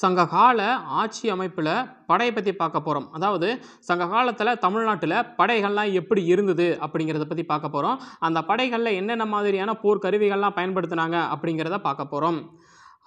சங்ககால ஆட்சி அமைப்பில் படையை பற்றி பார்க்க போகிறோம் அதாவது சங்க காலத்தில் தமிழ்நாட்டில் படைகள்லாம் எப்படி இருந்தது அப்படிங்கிறத பற்றி பார்க்க போகிறோம் அந்த படைகளில் என்னென்ன மாதிரியான போர்க்கருவிகள்லாம் பயன்படுத்தினாங்க அப்படிங்கிறத பார்க்க போகிறோம்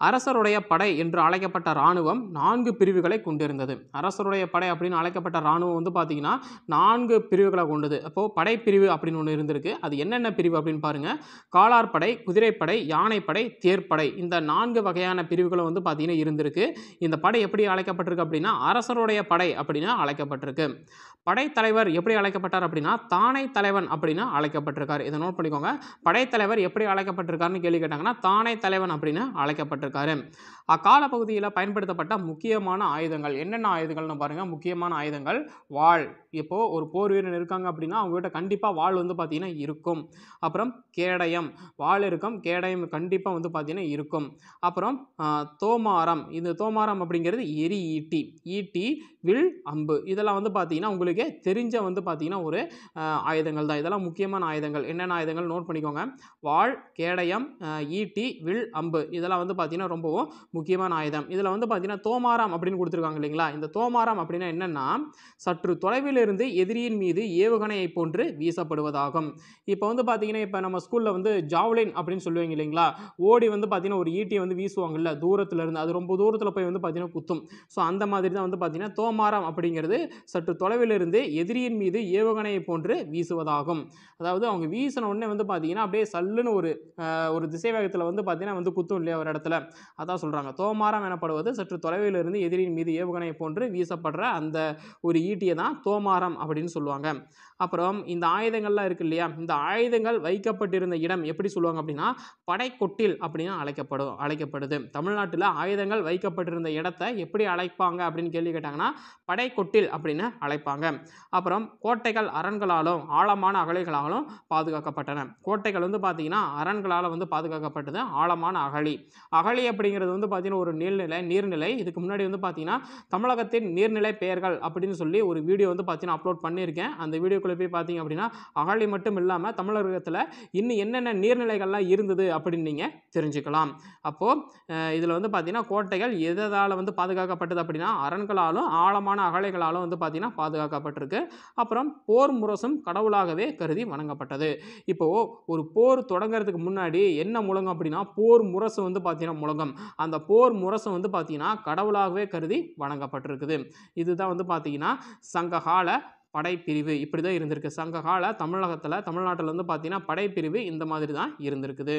அரசருடைய படை என்று அழைக்கப்பட்ட இராணுவம் நான்கு பிரிவுகளை கொண்டிருந்தது அரசருடைய படை அப்படின்னு அழைக்கப்பட்ட இராணுவம் வந்து பார்த்திங்கன்னா நான்கு பிரிவுகளை கொண்டது அப்போது படைப்பிரிவு அப்படின்னு ஒன்று இருந்திருக்கு அது என்னென்ன பிரிவு அப்படின்னு பாருங்கள் காலார்படை குதிரைப்படை யானைப்படை தேர்ப்படை இந்த நான்கு வகையான பிரிவுகளும் வந்து பார்த்திங்கன்னா இருந்திருக்கு இந்த படை எப்படி அழைக்கப்பட்டிருக்கு அப்படின்னா அரசருடைய படை அப்படின்னு அழைக்கப்பட்டிருக்கு படைத்தலைவர் எப்படி அழைக்கப்பட்டார் அப்படின்னா தானை தலைவன் அப்படின்னு அழைக்கப்பட்டிருக்கார் இதை நோட் பண்ணிக்கோங்க படைத்தலைவர் எப்படி அழைக்கப்பட்டிருக்காருன்னு கேள்வி கேட்டாங்கன்னா தானை தலைவன் அப்படின்னு அழைக்கப்பட்டிருக்கு கேட்டிருக்காரு அக்கால பகுதியில் பயன்படுத்தப்பட்ட முக்கியமான ஆயுதங்கள் என்னென்ன ஆயுதங்கள்னு பாருங்கள் முக்கியமான ஆயுதங்கள் வாள் இப்போது ஒரு போர் வீரர் இருக்காங்க அப்படின்னா அவங்ககிட்ட கண்டிப்பாக வாள் வந்து பார்த்திங்கன்னா இருக்கும் அப்புறம் கேடயம் வாள் இருக்கும் கேடயம் கண்டிப்பாக வந்து பார்த்திங்கன்னா இருக்கும் அப்புறம் தோமாரம் இந்த தோமாரம் அப்படிங்கிறது எரி ஈட்டி ஈட்டி வில் அம்பு இதெல்லாம் வந்து பார்த்திங்கன்னா உங்களுக்கே தெரிஞ்ச வந்து பார்த்திங்கன்னா ஒரு ஆயுதங்கள் தான் இதெல்லாம் முக்கியமான ஆயுதங்கள் என்னென்ன ஆயுதங்கள் நோட் பண்ணிக்கோங்க வாள் கேடயம் ஈட்டி வில் அம்பு இதெல்லாம் வந்து பார்த்திங்கன்னா பார்த்தீங்கன்னா ரொம்பவும் முக்கியமான ஆயுதம் இதில் வந்து பார்த்தீங்கன்னா தோமாரம் அப்படின்னு கொடுத்துருக்காங்க இல்லைங்களா இந்த தோமாரம் அப்படின்னா என்னென்னா சற்று தொலைவிலிருந்து எதிரியின் மீது ஏவுகணையை போன்று வீசப்படுவதாகும் இப்போ வந்து பார்த்தீங்கன்னா இப்போ நம்ம ஸ்கூலில் வந்து ஜாவ்லின் அப்படின்னு சொல்லுவீங்க இல்லைங்களா ஓடி வந்து பார்த்தீங்கன்னா ஒரு ஈட்டியை வந்து வீசுவாங்கல்ல தூரத்தில் இருந்து அது ரொம்ப தூரத்தில் போய் வந்து பார்த்தீங்கன்னா குத்தும் ஸோ அந்த மாதிரி தான் வந்து பார்த்தீங்கன்னா தோமாரம் அப்படிங்கிறது சற்று தொலைவிலிருந்து எதிரியின் மீது ஏவுகணையை போன்று வீசுவதாகும் அதாவது அவங்க வீசின உடனே வந்து பார்த்தீங்கன்னா அப்படியே சல்லுன்னு ஒரு ஒரு திசைவேகத்தில் வந்து பார்த்தீங்கன்னா வந்து குத்தும் இல்லையா ஒரு இடத்துல அதான் சொல்கிறாங்க தோமாரம் எனப்படுவது சற்று தொலைவில் இருந்து மீது ஏவுகணை போன்று வீசப்படுற அந்த ஒரு ஈட்டியை தான் தோமாரம் அப்படின்னு சொல்லுவாங்க அப்புறம் இந்த ஆயுதங்கள்லாம் இருக்கு இல்லையா இந்த ஆயுதங்கள் வைக்கப்பட்டிருந்த இடம் எப்படி சொல்லுவாங்க அப்படின்னா படைக்கொட்டில் அப்படின்னு அழைக்கப்படும் அழைக்கப்படுது தமிழ்நாட்டில் ஆயுதங்கள் வைக்கப்பட்டிருந்த இடத்த எப்படி அழைப்பாங்க அப்படின்னு கேள்வி கேட்டாங்கன்னா படைக்கொட்டில் அப்படின்னு அழைப்பாங்க அப்புறம் கோட்டைகள் அரண்களாலும் ஆழமான அகழிகளாலும் பாதுகாக்கப்பட்டன கோட்டைகள் வந்து பார்த்தீங்கன்னா அரண்களால் வந்து பாதுகாக்கப்பட்டது ஆழமான அகழி அகழி மணலி அப்படிங்கிறது வந்து பார்த்தீங்கன்னா ஒரு நீர்நிலை நீர்நிலை இதுக்கு முன்னாடி வந்து பார்த்தீங்கன்னா தமிழகத்தின் நீர்நிலை பெயர்கள் அப்படின்னு சொல்லி ஒரு வீடியோ வந்து பார்த்திங்கன்னா அப்லோட் பண்ணியிருக்கேன் அந்த வீடியோக்குள்ளே போய் பார்த்தீங்க அப்படின்னா அகழி மட்டும் இல்லாமல் தமிழகத்தில் இன்னும் என்னென்ன நீர்நிலைகள்லாம் இருந்தது அப்படின்னு நீங்கள் தெரிஞ்சுக்கலாம் அப்போது இதில் வந்து பார்த்தீங்கன்னா கோட்டைகள் எதால் வந்து பாதுகாக்கப்பட்டது அப்படின்னா அரண்களாலும் ஆழமான அகழைகளாலும் வந்து பார்த்திங்கன்னா பாதுகாக்கப்பட்டிருக்கு அப்புறம் போர் முரசும் கடவுளாகவே கருதி வணங்கப்பட்டது இப்போது ஒரு போர் தொடங்கிறதுக்கு முன்னாடி என்ன முழங்கும் அப்படின்னா போர் முரசு வந்து பார்த்தீங்கன்னா முழங்கம் அந்த போர் முரசம் வந்து பார்த்தீங்கன்னா கடவுளாகவே கருதி வணங்கப்பட்டிருக்குது இதுதான் வந்து பார்த்தீங்கன்னா சங்ககால படைப்பிரிவு இப்படி தான் இருந்திருக்கு சங்ககால தமிழகத்தில் தமிழ்நாட்டில் வந்து பார்த்தீங்கன்னா படைப்பிரிவு இந்த மாதிரி தான் இருந்திருக்குது